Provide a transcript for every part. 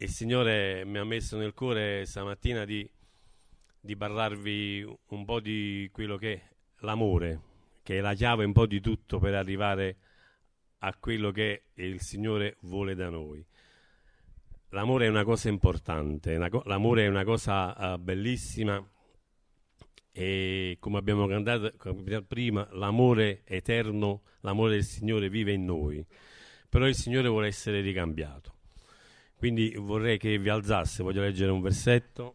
il Signore mi ha messo nel cuore stamattina di, di parlarvi un po' di quello che è l'amore, che è la chiave un po' di tutto per arrivare a quello che il Signore vuole da noi. L'amore è una cosa importante, l'amore è una cosa eh, bellissima e come abbiamo cantato prima, l'amore eterno, l'amore del Signore vive in noi, però il Signore vuole essere ricambiato. Quindi vorrei che vi alzasse, voglio leggere un versetto.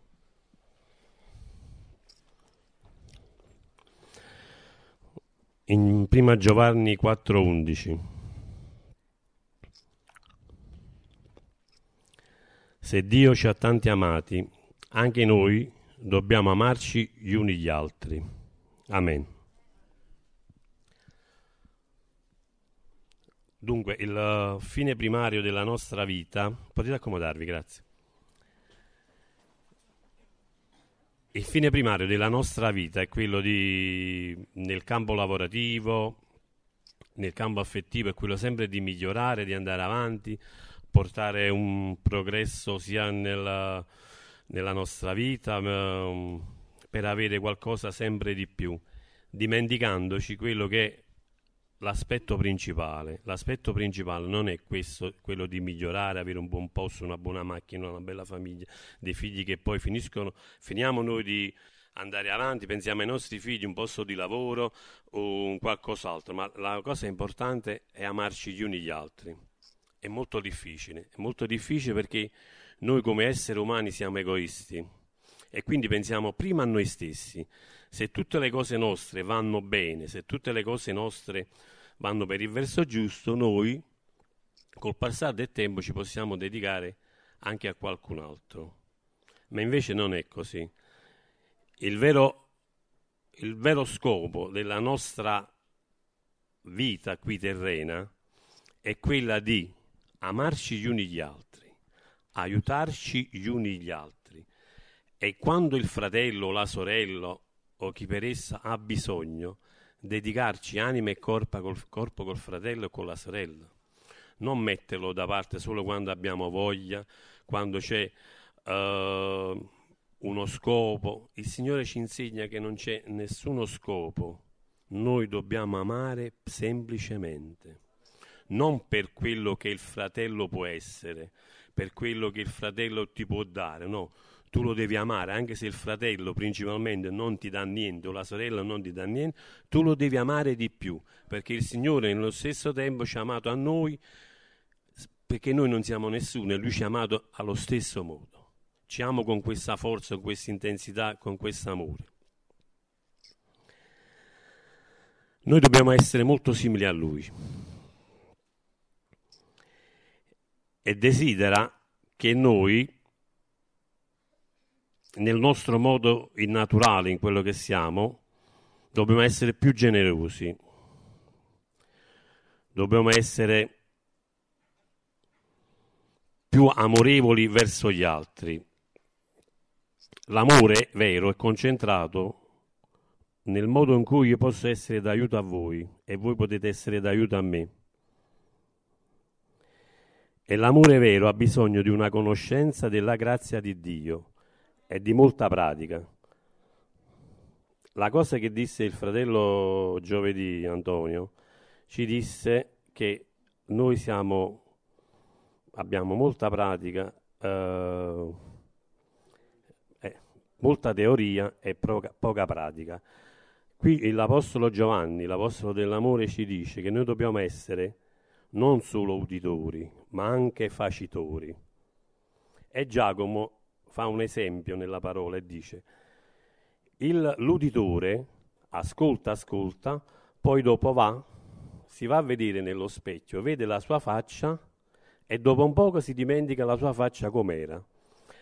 In prima Giovanni 4:11. Se Dio ci ha tanti amati, anche noi dobbiamo amarci gli uni gli altri. Amen. Dunque, il eh, fine primario della nostra vita, potete accomodarvi, grazie. Il fine primario della nostra vita è quello di, nel campo lavorativo, nel campo affettivo, è quello sempre di migliorare, di andare avanti, portare un progresso sia nella, nella nostra vita mm, per avere qualcosa sempre di più, dimenticandoci quello che l'aspetto principale. L'aspetto principale non è questo, quello di migliorare, avere un buon posto, una buona macchina, una bella famiglia, dei figli che poi finiscono, finiamo noi di andare avanti, pensiamo ai nostri figli, un posto di lavoro o un qualcos'altro, ma la cosa importante è amarci gli uni gli altri. È molto difficile, è molto difficile perché noi come esseri umani siamo egoisti e quindi pensiamo prima a noi stessi. Se tutte le cose nostre vanno bene, se tutte le cose nostre vanno per il verso giusto, noi col passare del tempo ci possiamo dedicare anche a qualcun altro. Ma invece non è così. Il vero, il vero scopo della nostra vita qui terrena è quella di amarci gli uni gli altri, aiutarci gli uni gli altri. E quando il fratello, la sorella o chi per essa ha bisogno, dedicarci anima e corpo col, corpo col fratello e con la sorella, non metterlo da parte solo quando abbiamo voglia, quando c'è uh, uno scopo. Il Signore ci insegna che non c'è nessuno scopo, noi dobbiamo amare semplicemente, non per quello che il fratello può essere, per quello che il fratello ti può dare, no tu lo devi amare, anche se il fratello principalmente non ti dà niente o la sorella non ti dà niente, tu lo devi amare di più, perché il Signore nello stesso tempo ci ha amato a noi, perché noi non siamo nessuno e Lui ci ha amato allo stesso modo. Ci amo con questa forza, con questa intensità, con questo amore. Noi dobbiamo essere molto simili a Lui e desidera che noi nel nostro modo innaturale, in quello che siamo, dobbiamo essere più generosi, dobbiamo essere più amorevoli verso gli altri. L'amore vero è concentrato nel modo in cui io posso essere d'aiuto a voi e voi potete essere d'aiuto a me. E l'amore vero ha bisogno di una conoscenza della grazia di Dio è di molta pratica. La cosa che disse il fratello giovedì Antonio ci disse che noi siamo, abbiamo molta pratica, eh, eh, molta teoria e poca, poca pratica. Qui l'Apostolo Giovanni, l'Apostolo dell'amore, ci dice che noi dobbiamo essere non solo uditori, ma anche facitori. E Giacomo fa un esempio nella parola e dice, il, l'uditore ascolta, ascolta, poi dopo va, si va a vedere nello specchio, vede la sua faccia e dopo un poco si dimentica la sua faccia com'era,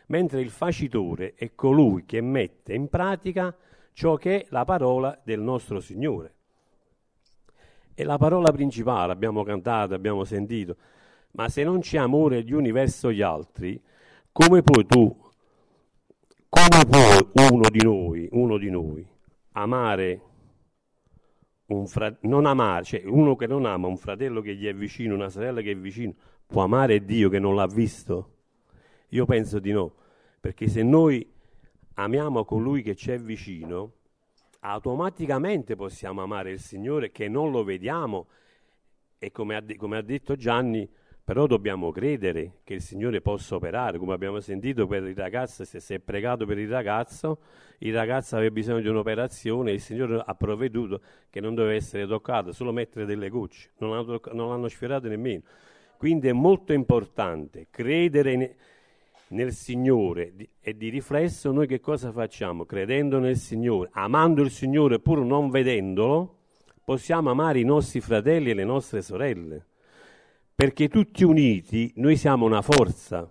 mentre il facitore è colui che mette in pratica ciò che è la parola del nostro Signore. È la parola principale, abbiamo cantato, abbiamo sentito, ma se non c'è amore gli uni verso gli altri, come puoi tu come può uno di noi, uno di noi amare un fratello, non amare, cioè uno che non ama, un fratello che gli è vicino, una sorella che è vicino, può amare Dio che non l'ha visto? Io penso di no, perché se noi amiamo colui che ci è vicino, automaticamente possiamo amare il Signore che non lo vediamo e come ha, de- come ha detto Gianni, però dobbiamo credere che il Signore possa operare, come abbiamo sentito per il ragazzo, se si è pregato per il ragazzo, il ragazzo aveva bisogno di un'operazione e il Signore ha provveduto che non doveva essere toccato, solo mettere delle gocce, non l'hanno, non l'hanno sfiorato nemmeno. Quindi è molto importante credere in, nel Signore e di riflesso noi che cosa facciamo? Credendo nel Signore, amando il Signore pur non vedendolo, possiamo amare i nostri fratelli e le nostre sorelle perché tutti uniti noi siamo una forza,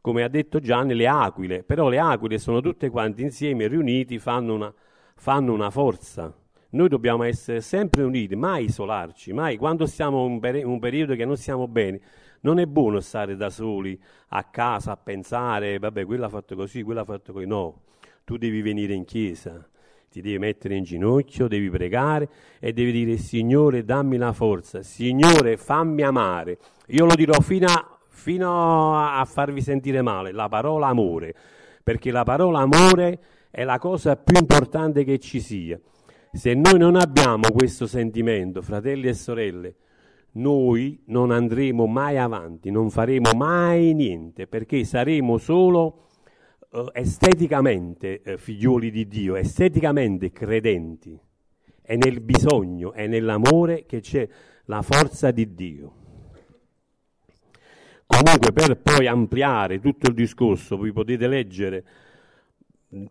come ha detto Gianni, le aquile, però le aquile sono tutte quante insieme, riuniti, fanno una, fanno una forza. Noi dobbiamo essere sempre uniti, mai isolarci, mai quando siamo in un, periodo che non siamo bene, non è buono stare da soli a casa a pensare, vabbè, quello ha fatto così, quello ha fatto così. No, tu devi venire in chiesa, ti devi mettere in ginocchio, devi pregare e devi dire Signore dammi la forza, Signore fammi amare. Io lo dirò fino a, fino a farvi sentire male, la parola amore, perché la parola amore è la cosa più importante che ci sia. Se noi non abbiamo questo sentimento, fratelli e sorelle, noi non andremo mai avanti, non faremo mai niente, perché saremo solo eh, esteticamente eh, figliuoli di Dio, esteticamente credenti. È nel bisogno, è nell'amore che c'è la forza di Dio. Comunque per poi ampliare tutto il discorso, vi potete leggere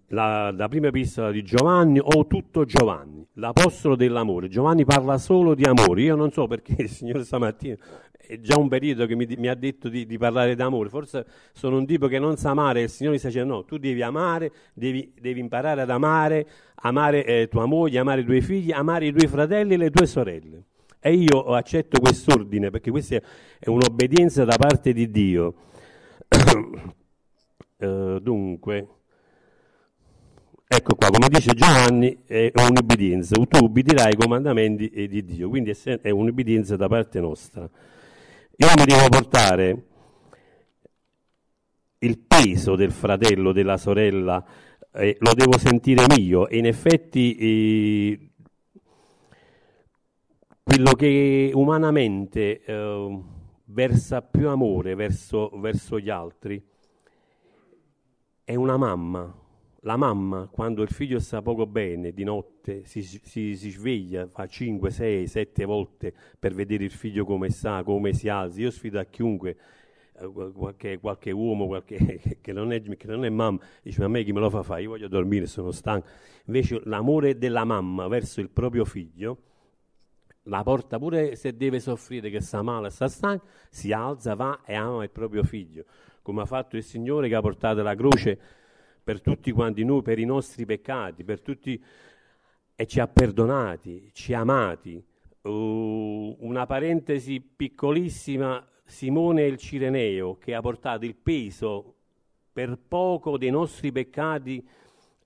la, la, prima epistola di Giovanni o tutto Giovanni, l'apostolo dell'amore. Giovanni parla solo di amore. Io non so perché il Signore stamattina è già un periodo che mi, mi ha detto di, di, parlare d'amore, forse sono un tipo che non sa amare, il Signore sta dicendo no, tu devi amare, devi, devi imparare ad amare, amare eh, tua moglie, amare i tuoi figli, amare i tuoi fratelli e le tue sorelle. E io accetto quest'ordine perché questa è un'obbedienza da parte di Dio. eh, dunque, ecco qua, come dice Giovanni, è un'obbedienza, tu ubbidirai ai comandamenti eh, di Dio, quindi è un'obbedienza da parte nostra. Io mi devo portare il peso del fratello, della sorella, eh, lo devo sentire mio e in effetti eh, quello che umanamente eh, versa più amore verso, verso gli altri è una mamma la mamma, quando il figlio sta poco bene, di notte si, si, si, sveglia, fa 5, 6, 7 volte per vedere il figlio come sta, come si alza. Io sfido a chiunque, eh, qualche, qualche uomo qualche, che, non è, che, non è, mamma, dice ma a me chi me lo fa fare? Io voglio dormire, sono stanco. Invece l'amore della mamma verso il proprio figlio la porta pure se deve soffrire che sta male, sta stanco, si alza, va e ama il proprio figlio, come ha fatto il Signore che ha portato la croce per tutti quanti noi, per i nostri peccati, per tutti, e ci ha perdonati, ci ha amati. Uh, una parentesi piccolissima, Simone il Cireneo che ha portato il peso per poco dei nostri peccati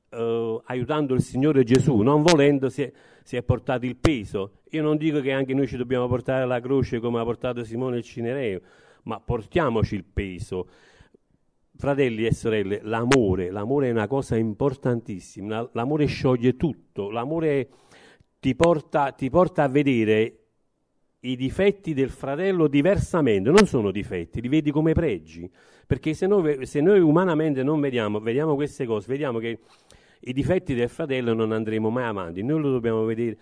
uh, aiutando il Signore Gesù, non volendo si è, si è, portato il peso. Io non dico che anche noi ci dobbiamo portare la croce come ha portato Simone il Cireneo, ma portiamoci il peso fratelli e sorelle, l'amore, l'amore è una cosa importantissima, l'amore scioglie tutto, l'amore ti porta, ti porta a vedere i difetti del fratello diversamente, non sono difetti, li vedi come pregi, perché se noi, se noi umanamente non vediamo, vediamo queste cose, vediamo che i difetti del fratello non andremo mai avanti, noi lo dobbiamo vedere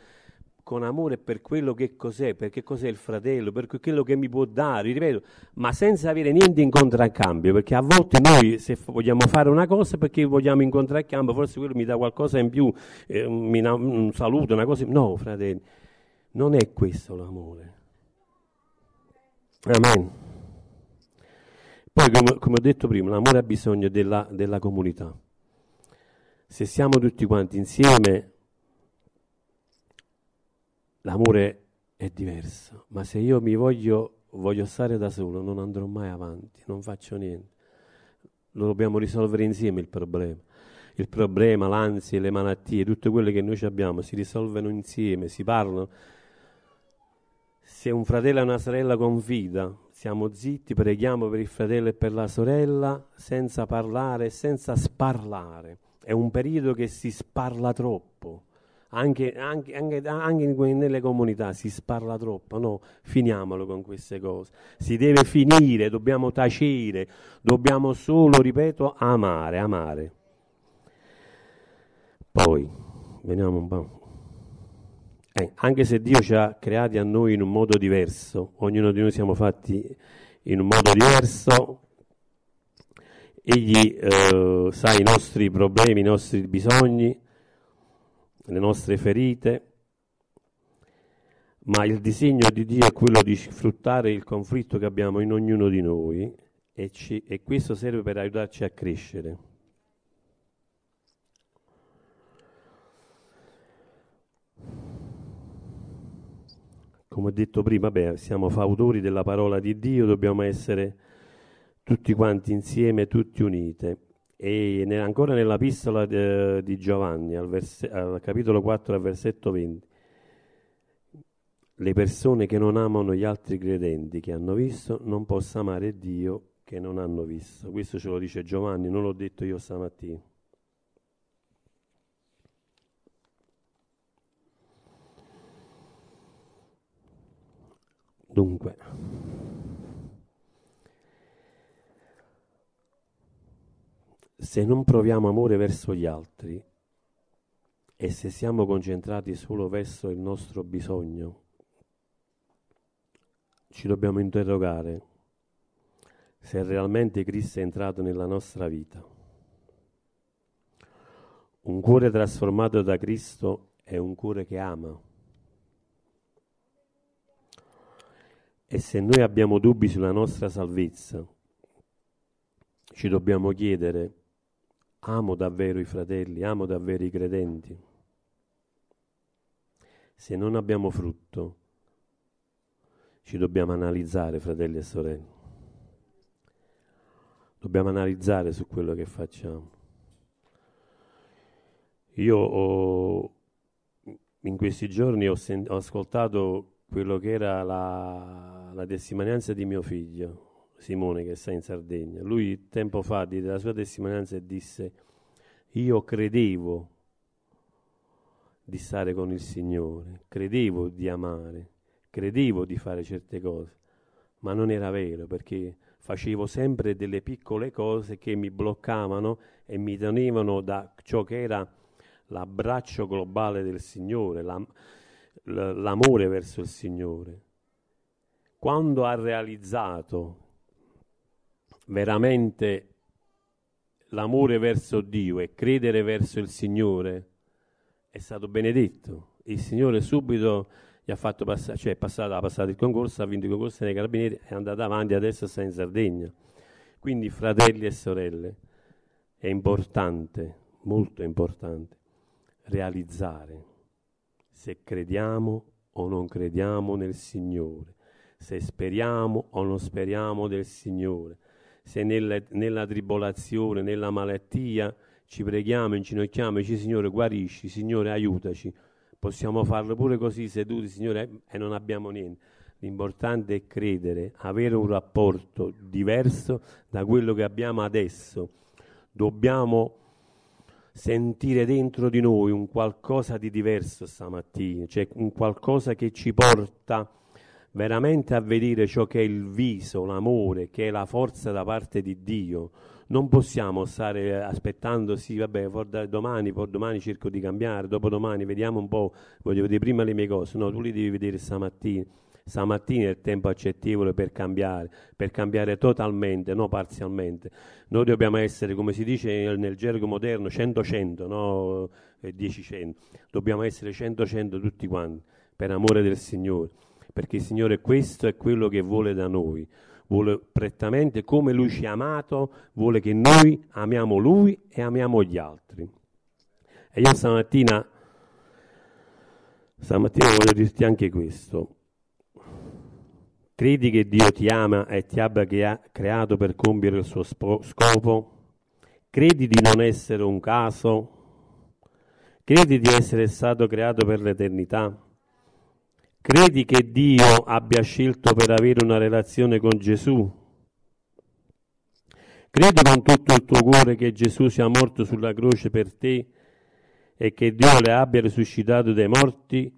con amore per quello che cos'è, perché cos'è il fratello, per quello che mi può dare, ripeto, ma senza avere niente in contraccambio, perché a volte noi se vogliamo fare una cosa perché vogliamo in contraccambio, forse quello mi dà qualcosa in più, eh, mi dà un saluto, una cosa, no fratelli, non è questo l'amore. Amen. Poi, come, come ho detto prima, l'amore ha bisogno della, della comunità. Se siamo tutti quanti insieme, l'amore è diverso, ma se io mi voglio, voglio stare da solo non andrò mai avanti, non faccio niente. Lo dobbiamo risolvere insieme il problema. Il problema, l'ansia, le malattie, tutte quelle che noi abbiamo si risolvono insieme, si parlano. Se un fratello e una sorella confida, siamo zitti, preghiamo per il fratello e per la sorella senza parlare, senza sparlare. È un periodo che si sparla troppo anche, anche, anche, anche nelle comunità si sparla troppo, no? Finiamolo con queste cose. Si deve finire, dobbiamo tacere, dobbiamo solo, ripeto, amare, amare. Poi, veniamo un po'. Eh, anche se Dio ci ha creati a noi in un modo diverso, ognuno di noi siamo fatti in un modo diverso, Egli eh, sa i nostri problemi, i nostri bisogni, le nostre ferite, ma il disegno di Dio è quello di sfruttare il conflitto che abbiamo in ognuno di noi e, ci, e questo serve per aiutarci a crescere. Come ho detto prima, beh, siamo fautori della parola di Dio, dobbiamo essere tutti quanti insieme, tutti unite. E ne, ancora nella pistola de, eh, di Giovanni, al, verse, al capitolo 4, al versetto 20, le persone che non amano gli altri credenti che hanno visto non possono amare Dio che non hanno visto. Questo ce lo dice Giovanni, non l'ho detto io stamattina. Dunque, se non proviamo amore verso gli altri e se siamo concentrati solo verso il nostro bisogno, ci dobbiamo interrogare se realmente Cristo è entrato nella nostra vita. Un cuore trasformato da Cristo è un cuore che ama. E se noi abbiamo dubbi sulla nostra salvezza, ci dobbiamo chiedere amo davvero i fratelli, amo davvero i credenti. Se non abbiamo frutto, ci dobbiamo analizzare, fratelli e sorelle. Dobbiamo analizzare su quello che facciamo. Io ho, in questi giorni ho, sen- ho ascoltato quello che era la, la testimonianza di mio figlio, Simone che sta in Sardegna. Lui tempo fa diede la sua testimonianza e disse io credevo di stare con il Signore, credevo di amare, credevo di fare certe cose, ma non era vero perché facevo sempre delle piccole cose che mi bloccavano e mi tenevano da ciò che era l'abbraccio globale del Signore, l'am- l'amore verso il Signore. Quando ha realizzato veramente l'amore verso Dio e credere verso il Signore è stato benedetto. Il Signore subito gli ha fatto passare, cioè è passato, ha passato il concorso, ha vinto il concorso nei carabinieri, è andato avanti adesso sta in Sardegna. Quindi fratelli e sorelle, è importante, molto importante, realizzare se crediamo o non crediamo nel Signore, se speriamo o non speriamo del Signore, se nelle, nella tribolazione, nella malattia ci preghiamo, inginocchiamoci, Signore guarisci, Signore aiutaci. Possiamo farlo pure così seduti, Signore, e non abbiamo niente. L'importante è credere, avere un rapporto diverso da quello che abbiamo adesso. Dobbiamo sentire dentro di noi un qualcosa di diverso stamattina, cioè un qualcosa che ci porta veramente a vedere ciò che è il viso, l'amore, che è la forza da parte di Dio. Non possiamo stare aspettando, sì, vabbè, domani, poi domani cerco di cambiare, dopodomani vediamo un po', voglio vedere prima le mie cose, no, tu li devi vedere stamattina. Stamattina è il tempo accettevole per cambiare, per cambiare totalmente, non parzialmente. Noi dobbiamo essere, come si dice nel gergo moderno, 100-100, no 10-100. Eh, dobbiamo essere 100-100 tutti quanti, per amore del Signore perché Signore questo è quello che vuole da noi, vuole prettamente come Lui ci ha amato, vuole che noi amiamo Lui e amiamo gli altri. E io stamattina, stamattina voglio dirti anche questo. Credi che Dio ti ama e ti abbia creato per compiere il suo scopo? Credi di non essere un caso? Credi di essere stato creato per l'eternità? Credi che Dio abbia scelto per avere una relazione con Gesù? Credi con tutto il tuo cuore che Gesù sia morto sulla croce per te e che Dio le abbia risuscitato dai morti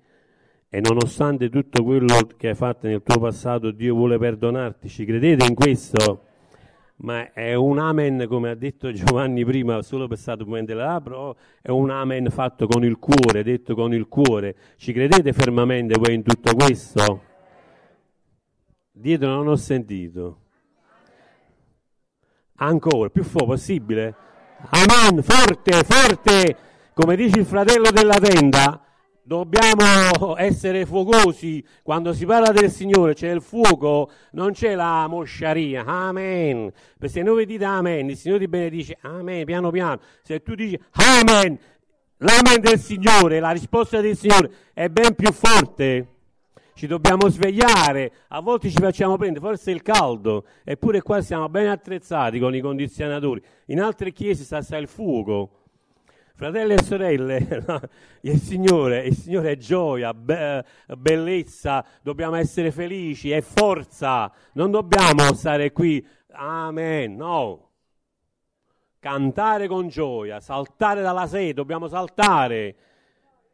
e nonostante tutto quello che hai fatto nel tuo passato Dio vuole perdonarti. Ci credete in questo? ma è un amen, come ha detto Giovanni prima, solo per stato movente le labbra, ah, è un amen fatto con il cuore, detto con il cuore. Ci credete fermamente voi in tutto questo? Dietro non ho sentito. Ancora, più forte possibile. Amen, forte, forte, come dice il fratello della tenda. Dobbiamo essere fuocosi. Quando si parla del Signore c'è il fuoco, non c'è la mosciaria. Amen. Perché se noi dite amen, il Signore ti benedice. Amen, piano piano. Se tu dici amen, l'amen del Signore, la risposta del Signore è ben più forte. Ci dobbiamo svegliare, a volte ci facciamo prendere, forse il caldo, eppure qua siamo ben attrezzati con i condizionatori. In altre chiese sta il fuoco Fratelli e sorelle, il, Signore, il Signore, è gioia, be- bellezza, dobbiamo essere felici, è forza, non dobbiamo stare qui, amen, no. Cantare con gioia, saltare dalla sede, dobbiamo saltare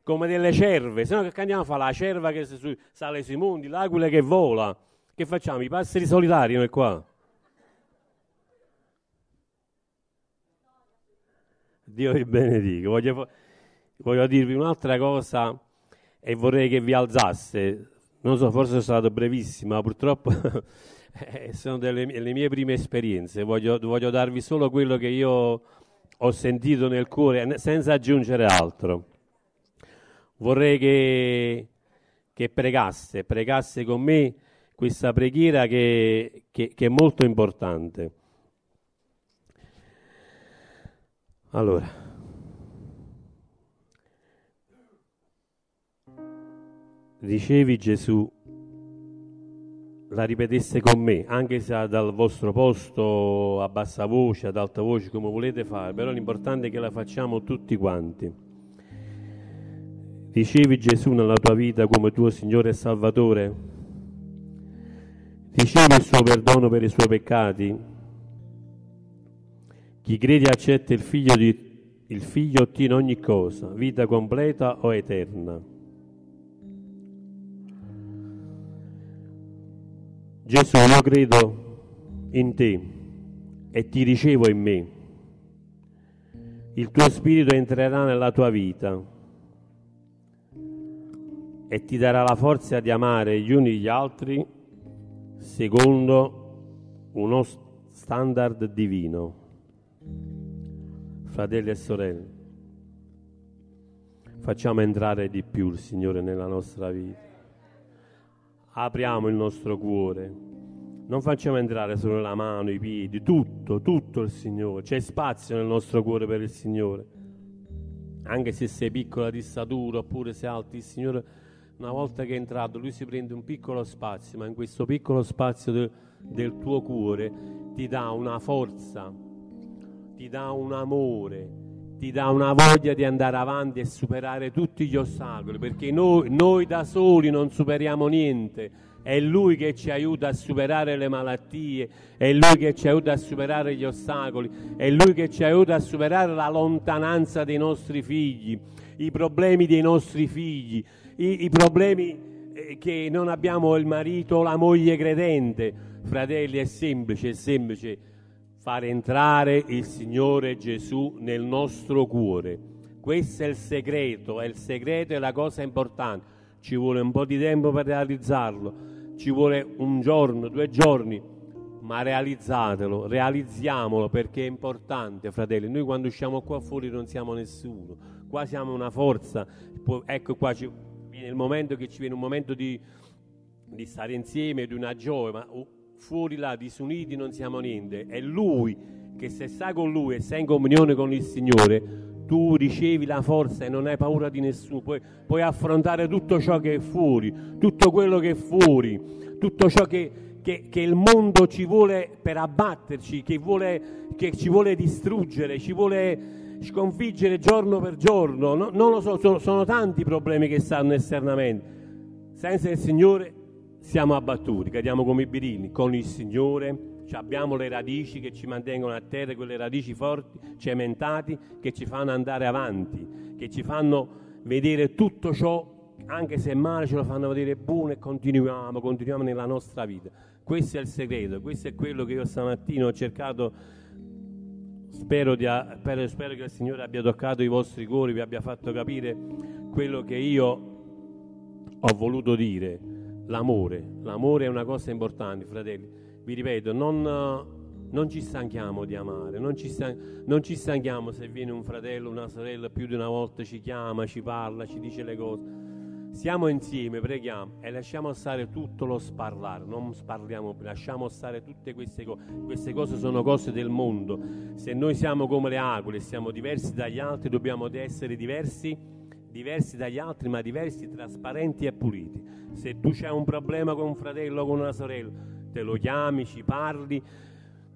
come delle cerve, se no che andiamo a fare? La cerva che su- sale sui mondi, l'aquila che vola, che facciamo? I passeri solitari noi qua? Dio vi benedica. Voglio, voglio dirvi un'altra cosa e vorrei che vi alzasse. Non so, forse sono stato brevissimo, ma purtroppo eh, sono delle le mie prime esperienze. Voglio, voglio darvi solo quello che io ho sentito nel cuore, senza aggiungere altro. Vorrei che, che pregasse, pregasse con me questa preghiera che, che, che è molto importante. Allora. Dicevi Gesù, la ripeteste con me, anche se dal vostro posto a bassa voce, ad alta voce, come volete fare, però l'importante è che la facciamo tutti quanti. Ricevi Gesù nella tua vita come tuo Signore e Salvatore? Ricevi il suo perdono per i suoi peccati? Chi crede accetta il figlio, di, il figlio ottiene ogni cosa, vita completa o eterna. Gesù, io credo in te e ti ricevo in me. Il tuo spirito entrerà nella tua vita e ti darà la forza di amare gli uni gli altri secondo uno standard divino. Fratelli e sorelle, facciamo entrare di più il Signore nella nostra vita. Apriamo il nostro cuore. Non facciamo entrare solo la mano, i piedi, tutto, tutto il Signore. C'è spazio nel nostro cuore per il Signore. Anche se sei piccola di statura oppure sei alto, il Signore una volta che è entrato lui si prende un piccolo spazio, ma in questo piccolo spazio del, del tuo cuore ti dà una forza, ti dà un amore, ti dà una voglia di andare avanti e superare tutti gli ostacoli, perché noi, noi da soli non superiamo niente, è Lui che ci aiuta a superare le malattie, è Lui che ci aiuta a superare gli ostacoli, è Lui che ci aiuta a superare la lontananza dei nostri figli, i problemi dei nostri figli, i, i problemi eh, che non abbiamo il marito o la moglie credente. Fratelli, è semplice, è semplice far entrare il Signore Gesù nel nostro cuore. Questo è il segreto, è il segreto e la cosa importante. Ci vuole un po' di tempo per realizzarlo, ci vuole un giorno, due giorni, ma realizzatelo, realizziamolo perché è importante, fratelli. Noi quando usciamo qua fuori non siamo nessuno, qua siamo una forza. Ecco qua ci viene il momento che ci viene un momento di, di stare insieme, di una gioia, ma fuori là, disuniti non siamo niente. È Lui che se stai con Lui e sei in comunione con il Signore, tu ricevi la forza e non hai paura di nessuno, puoi, puoi affrontare tutto ciò che è fuori, tutto quello che è fuori, tutto ciò che, che, che il mondo ci vuole per abbatterci, che, vuole, che, ci vuole distruggere, ci vuole sconfiggere giorno per giorno. No, non lo so, sono, sono tanti i problemi che stanno esternamente. Senza il Signore siamo abbattuti, cadiamo come i birilli, con il Signore abbiamo le radici che ci mantengono a terra, quelle radici forti, cementati, che ci fanno andare avanti, che ci fanno vedere tutto ciò, anche se male ce lo fanno vedere buono e continuiamo, continuiamo nella nostra vita. Questo è il segreto, questo è quello che io stamattina ho cercato, spero, di, spero, spero che il Signore abbia toccato i vostri cuori, vi abbia fatto capire quello che io ho voluto dire l'amore. L'amore è una cosa importante, fratelli. Vi ripeto, non, non ci stanchiamo di amare, non ci, stan- non ci, stanchiamo se viene un fratello, una sorella più di una volta ci chiama, ci parla, ci dice le cose. Siamo insieme, preghiamo e lasciamo stare tutto lo sparlare, non sparliamo, lasciamo stare tutte queste cose. Queste cose sono cose del mondo. Se noi siamo come le aquile, siamo diversi dagli altri, dobbiamo essere diversi diversi dagli altri, ma diversi, trasparenti e puliti. Se tu c'è un problema con un fratello o con una sorella, te lo chiami, ci parli,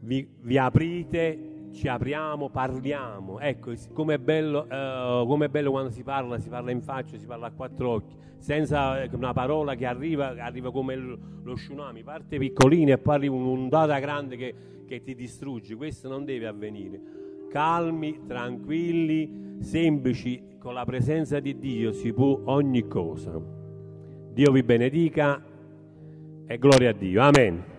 vi, vi aprite, ci apriamo, parliamo. Ecco, com'è bello, eh, bello quando si parla, si parla in faccia, si parla a quattro occhi, senza eh, una parola che arriva, arriva come il, lo tsunami, parte piccolina e poi arriva un'ondata grande che, che ti distrugge. Questo non deve avvenire calmi, tranquilli, semplici, con la presenza di Dio si può ogni cosa. Dio vi benedica e gloria a Dio. Amen.